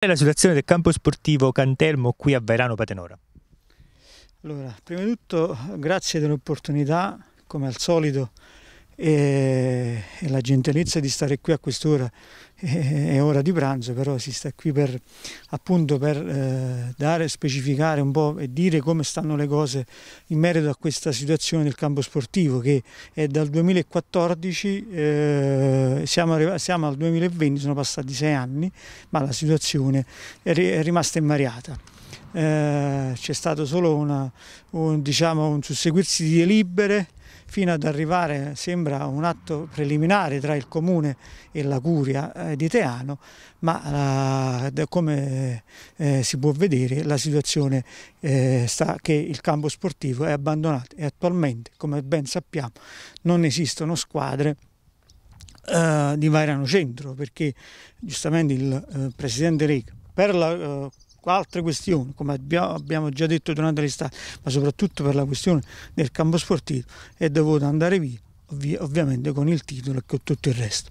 Qual è la situazione del campo sportivo Cantermo qui a Verano Patenora? Allora, prima di tutto grazie dell'opportunità, come al solito e, e la gentilezza di stare qui a quest'ora è, eh, è ora di pranzo, però si sta qui per, appunto per eh, dare, specificare un po' e dire come stanno le cose in merito a questa situazione del campo sportivo che è dal 2014, eh, siamo, arrivati, siamo al 2020, sono passati sei anni, ma la situazione è, è rimasta invariata. Eh, c'è stato solo una, un, diciamo, un susseguirsi di libere fino ad arrivare, sembra un atto preliminare tra il comune e la curia eh, di Teano, ma la, eh, come eh, si può vedere la situazione sta che il campo sportivo è abbandonato e attualmente, come ben sappiamo, non esistono squadre di Vairano Centro perché giustamente il Presidente Rega per la altre questioni, come abbiamo già detto durante l'estate, ma soprattutto per la questione del campo sportivo, è dovuto andare via, ovvi ovviamente con il titolo e con tutto il resto.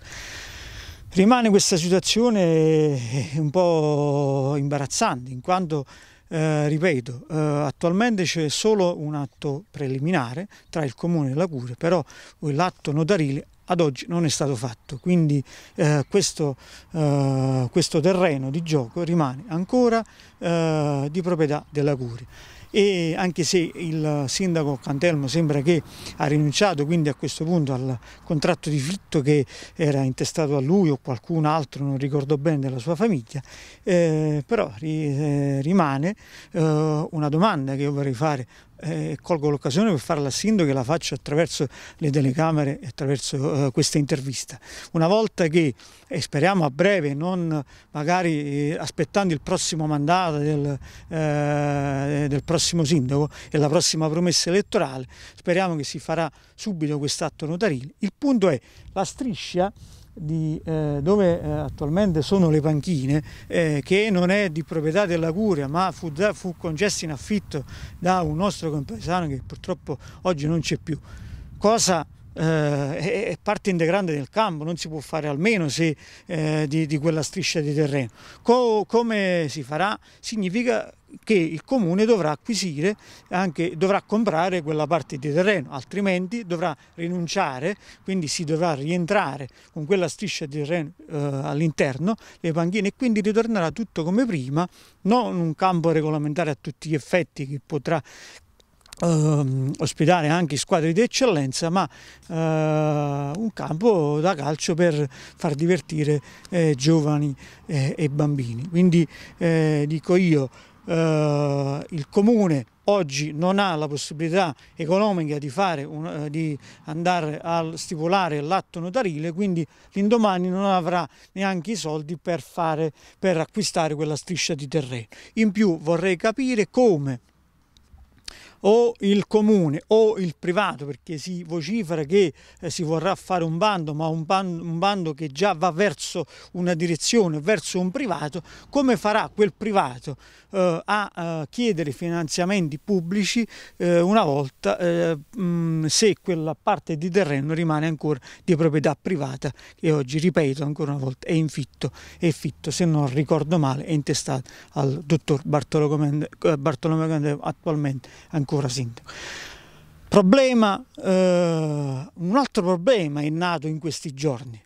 Rimane questa situazione eh, un po' imbarazzante, in quanto eh, ripeto, eh, attualmente c'è solo un atto preliminare tra il comune e la cura, però l'atto notarile ad oggi non è stato fatto, quindi eh, questo, eh, questo, terreno di gioco rimane ancora eh, di proprietà della Curia. E anche se il sindaco Cantelmo sembra che ha rinunciato quindi a questo punto al contratto di fitto che era intestato a lui o qualcun altro, non ricordo bene, della sua famiglia, eh, però ri, eh, rimane eh, una domanda che io vorrei fare eh, colgo l'occasione per farla la sindaco e la faccio attraverso le telecamere e attraverso eh, questa intervista. Una volta che, e speriamo a breve, non magari eh, aspettando il prossimo mandato del, eh, del prossimo sindaco e la prossima promessa elettorale, speriamo che si farà subito quest'atto notarile. Il punto è la striscia di, eh, dove eh, attualmente sono le panchine, eh, che non è di proprietà della Curia, ma fu, da, fu concessa in affitto da un nostro compaesano che purtroppo oggi non c'è più. Cosa eh, è parte integrante del campo, non si può fare almeno se, eh, di, di, quella striscia di terreno. Co come si farà? Significa che il comune dovrà acquisire, anche, dovrà comprare quella parte di terreno, altrimenti dovrà rinunciare, quindi si dovrà rientrare con quella striscia di terreno eh, all'interno, le panchine, e quindi ritornerà tutto come prima, non un campo regolamentare a tutti gli effetti che potrà Ehm, ospitare anche squadre di eccellenza ma eh, un campo da calcio per far divertire eh, giovani eh, e bambini quindi eh, dico io eh, il comune oggi non ha la possibilità economica di, un, eh, di andare a stipulare l'atto notarile, quindi l'indomani non avrà neanche i soldi per, fare, per acquistare quella striscia di terreno. In più vorrei capire come o il comune o il privato, perché si vocifera che eh, si vorrà fare un bando, ma un bando, un bando che già va verso una direzione, verso un privato, come farà quel privato eh, a eh, chiedere finanziamenti pubblici eh, una volta eh, mh, se quella parte di terreno rimane ancora di proprietà privata che oggi, ripeto ancora una volta, è in fitto, è fitto se non ricordo male, è intestato al dottor Bartolomeo Candeo attualmente Anche ancora sindaco. Problema, eh, un altro problema è nato in questi giorni.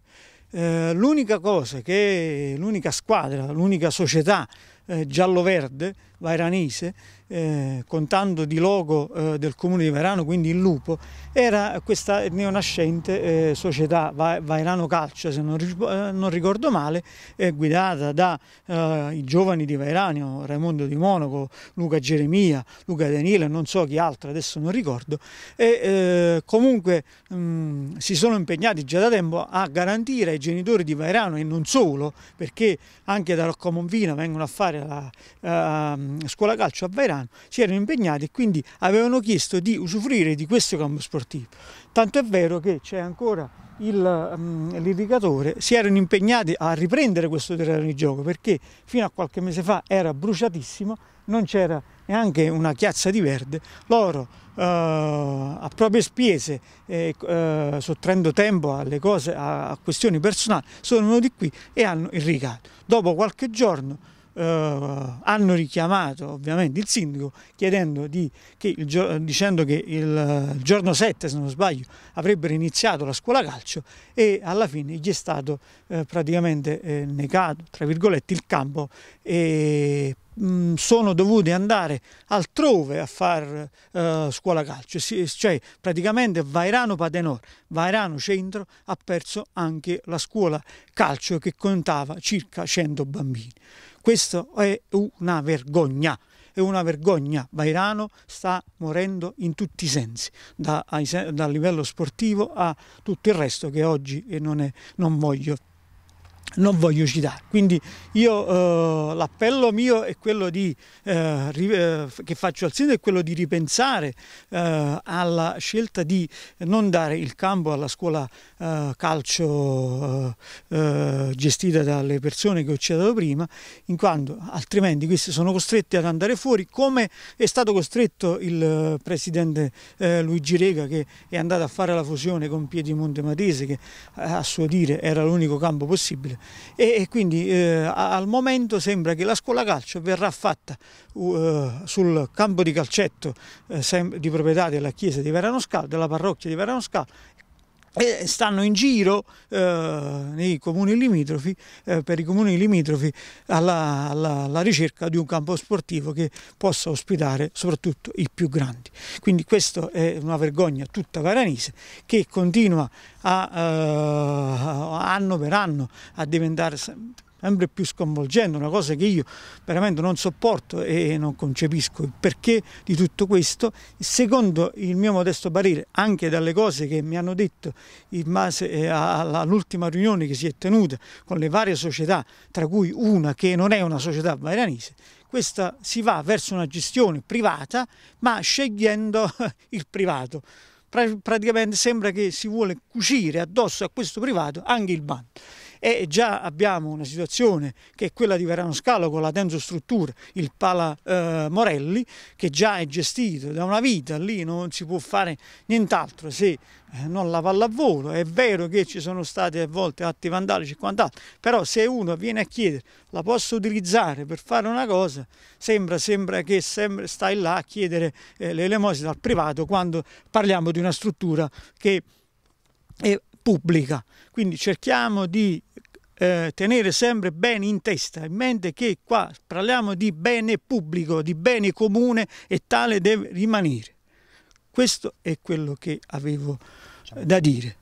Eh, l'unica cosa che l'unica squadra, l'unica società eh, giallo-verde vairanese, eh, contando di logo eh, del comune di Vairano, quindi il Lupo, era questa neonascente eh, società Va Vairano Calcio, se non, ri eh, non ricordo male, eh, guidata dai giovani di Vairano, Raimondo Di Monaco, Luca Geremia, Luca Daniele, non so chi altro, adesso non ricordo, e comunque mh, si sono impegnati già da tempo a garantire ai genitori di Vairano e non solo, perché anche da Roccomonvina vengono a fare della uh, scuola calcio a Vairano si erano impegnati e quindi avevano chiesto di usufruire di questo campo sportivo. Tanto è vero che c'è ancora mm, l'irrigatore, um, si erano impegnati a riprendere questo terreno di gioco perché fino a qualche mese fa era bruciatissimo, non c'era neanche una chiazza di verde, loro eh, a proprie spese, eh, eh, sottraendo tempo alle cose, a, a questioni personali, sono venuti qui e hanno irrigato. Dopo qualche giorno eh, hanno richiamato ovviamente il sindaco chiedendo di, che il, dicendo che il giorno 7 se non sbaglio avrebbero iniziato la scuola calcio e alla fine gli è stato eh, praticamente eh, negato tra virgolette il campo e Mm, sono dovuti andare altrove a fare eh, scuola calcio, cioè praticamente Vairano Patenor, Vairano Centro ha perso anche la scuola calcio che contava circa 100 bambini. Questa è una vergogna è una vergogna. Vairano sta morendo in tutti i sensi, da, dal livello sportivo a tutto il resto che oggi non, è, non voglio non voglio citare. Quindi io eh, l'appello mio è quello di, eh, eh che faccio al sindaco è quello di ripensare eh, alla scelta di non dare il campo alla scuola eh, calcio eh, gestita dalle persone che ho citato prima, in quanto altrimenti questi sono costretti ad andare fuori come è stato costretto il presidente Luigi Rega che è andato a fare la fusione con Piedimonte Matese che a suo dire era l'unico campo possibile e, e quindi eh, al momento sembra che la scuola calcio verrà fatta uh, sul campo di calcetto eh, di proprietà della chiesa di Veranoscal, della parrocchia di Veranoscal e stanno in giro eh, nei comuni limitrofi, eh, per i comuni limitrofi alla, alla, alla, ricerca di un campo sportivo che possa ospitare soprattutto i più grandi. Quindi questa è una vergogna tutta varanese che continua a, eh, anno per anno a diventare sempre più sconvolgente, una cosa che io veramente non sopporto e non concepisco. Il perché di tutto questo, secondo il mio modesto parere, anche dalle cose che mi hanno detto in base eh, all'ultima riunione che si è tenuta con le varie società, tra cui una che non è una società vairanese, questa si va verso una gestione privata ma scegliendo il privato praticamente sembra che si vuole cucire addosso a questo privato anche il bando e già abbiamo una situazione che è quella di Verano Scalo con la Struttura, il Pala eh, Morelli, che già è gestito da una vita, lì non si può fare nient'altro se eh, non la pallavolo, è vero che ci sono stati a volte atti vandalici e quant'altro, però se uno viene a chiedere la posso utilizzare per fare una cosa, sembra, sembra che sempre stai là a chiedere eh, l'elemosina dal privato quando parliamo di una struttura che è pubblica. Quindi cerchiamo di eh, tenere sempre bene in testa, in mente che qua parliamo di bene pubblico, di bene comune e tale deve rimanere. Questo è quello che avevo eh, da dire.